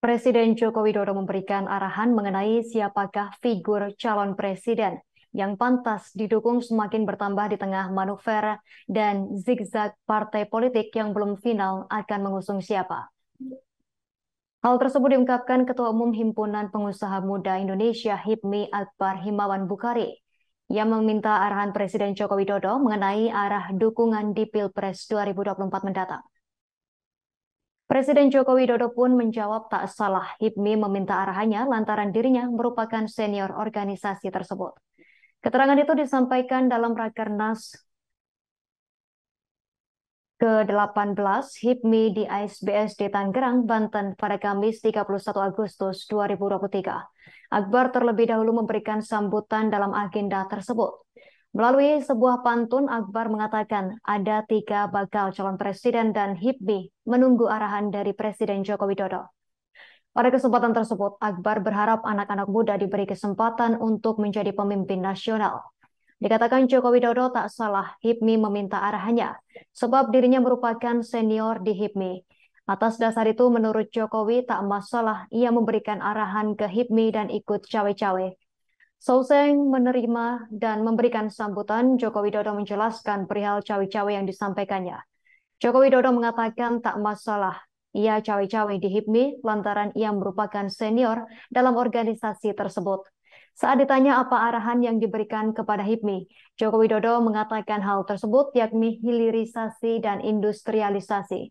Presiden Joko Widodo memberikan arahan mengenai siapakah figur calon presiden yang pantas didukung semakin bertambah di tengah manuver dan zigzag partai politik yang belum final akan mengusung siapa. Hal tersebut diungkapkan Ketua Umum Himpunan Pengusaha Muda Indonesia HIPMI Akbar Himawan Bukhari yang meminta arahan Presiden Joko Widodo mengenai arah dukungan di Pilpres 2024 mendatang. Presiden Joko Widodo pun menjawab tak salah HIPMI meminta arahannya lantaran dirinya merupakan senior organisasi tersebut. Keterangan itu disampaikan dalam Rakernas ke-18 HIPMI di ASBSD Tangerang, Banten pada Kamis 31 Agustus 2023. Akbar terlebih dahulu memberikan sambutan dalam agenda tersebut. Melalui sebuah pantun, Akbar mengatakan ada tiga bakal calon presiden dan HIPMI menunggu arahan dari Presiden Joko Widodo. Pada kesempatan tersebut, Akbar berharap anak-anak muda diberi kesempatan untuk menjadi pemimpin nasional. Dikatakan Joko Widodo tak salah HIPMI meminta arahannya, sebab dirinya merupakan senior di HIPMI. Atas dasar itu, menurut Jokowi, tak masalah ia memberikan arahan ke HIPMI dan ikut cawe-cawe Selesai menerima dan memberikan sambutan, Joko Widodo menjelaskan perihal cawe-cawe yang disampaikannya. Joko Widodo mengatakan tak masalah ia cawe-cawe di HIPMI lantaran ia merupakan senior dalam organisasi tersebut. Saat ditanya apa arahan yang diberikan kepada HIPMI, Joko Widodo mengatakan hal tersebut yakni hilirisasi dan industrialisasi.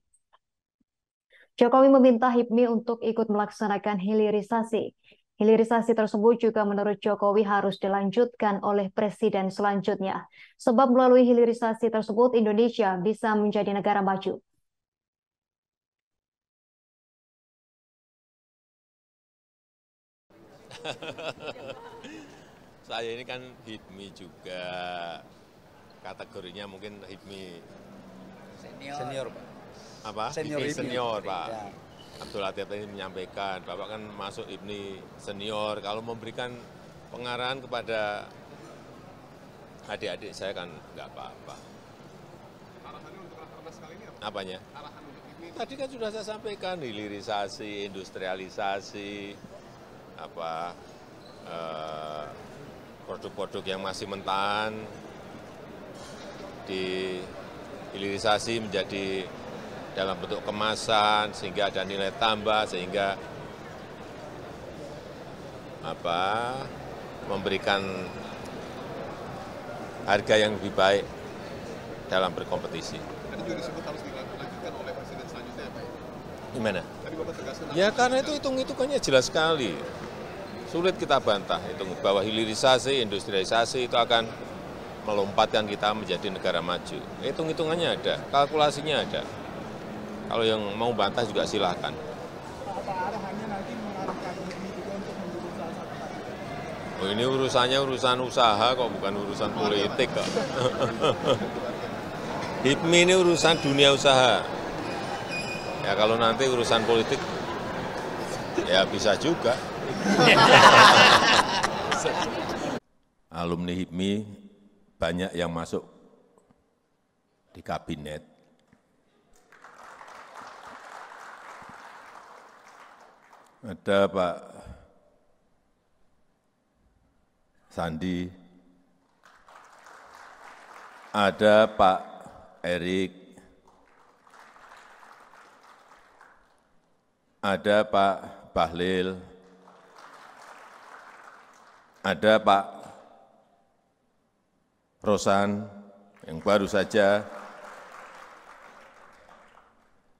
Jokowi meminta HIPMI untuk ikut melaksanakan hilirisasi Hilirisasi tersebut juga menurut Jokowi harus dilanjutkan oleh presiden selanjutnya. Sebab melalui hilirisasi tersebut Indonesia bisa menjadi negara maju. Saya ini kan hitmi juga kategorinya mungkin hitmi senior, senior Pak. Apa? Senior, senior, senior Pak. Ya. Abdul Latif tadi menyampaikan, Bapak kan masuk IBNI senior, kalau memberikan pengarahan kepada adik-adik saya kan nggak apa-apa. Arahannya untuk rakernas kali ini apa? Apanya? Arahan untuk ini. Tadi kan sudah saya sampaikan, hilirisasi, industrialisasi, apa eh, produk-produk eh, yang masih mentahan, dihilirisasi menjadi dalam bentuk kemasan, sehingga ada nilai tambah, sehingga apa memberikan harga yang lebih baik dalam berkompetisi. Tadi juga disebut harus dilanjutkan oleh presiden selanjutnya ya Pak? Ya? Gimana? Tadi Bapak tegaskan. Ya karena itu hitung-hitungannya jelas sekali. Sulit kita bantah itu bahwa hilirisasi, industrialisasi itu akan melompatkan kita menjadi negara maju. Hitung-hitungannya ada, kalkulasinya ada. Kalau yang mau bantah juga silahkan. Oh, ini urusannya urusan usaha kok, bukan urusan politik kok. HIPMI ini urusan dunia usaha. Ya kalau nanti urusan politik, ya bisa juga. Alumni HIPMI banyak yang masuk di kabinet, ada pak sandi ada pak erik ada pak bahlil ada pak rosan yang baru saja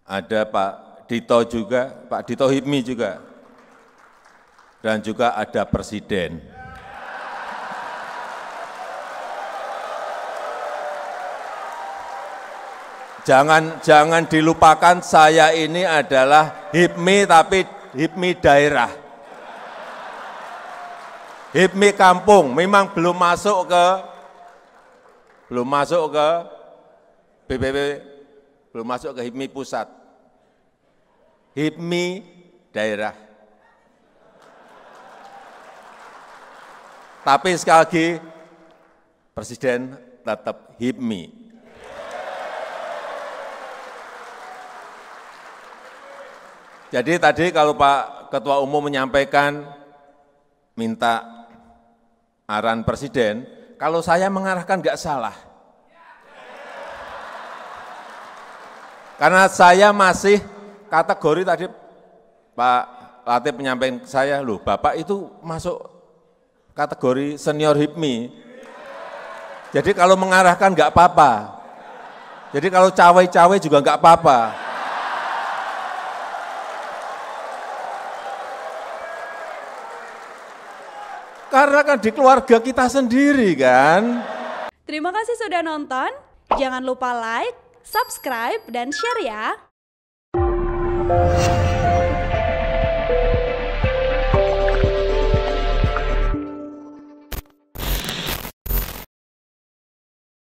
ada Pak Dito juga, Pak Dito Hipmi juga dan juga ada presiden. Jangan jangan dilupakan saya ini adalah HIPMI tapi HIPMI daerah. HIPMI kampung memang belum masuk ke belum masuk ke BPP belum masuk ke HIPMI pusat. HIPMI daerah. Tapi sekali lagi, Presiden tetap hipmi. Jadi tadi kalau Pak Ketua Umum menyampaikan minta arahan Presiden, kalau saya mengarahkan enggak salah. Karena saya masih kategori tadi Pak Latif menyampaikan ke saya, loh Bapak itu masuk kategori senior HIPMI. Jadi kalau mengarahkan enggak apa-apa. Jadi kalau cawe-cawe juga enggak apa-apa. Karena kan di keluarga kita sendiri kan. Terima kasih sudah nonton. Jangan lupa like, subscribe, dan share ya.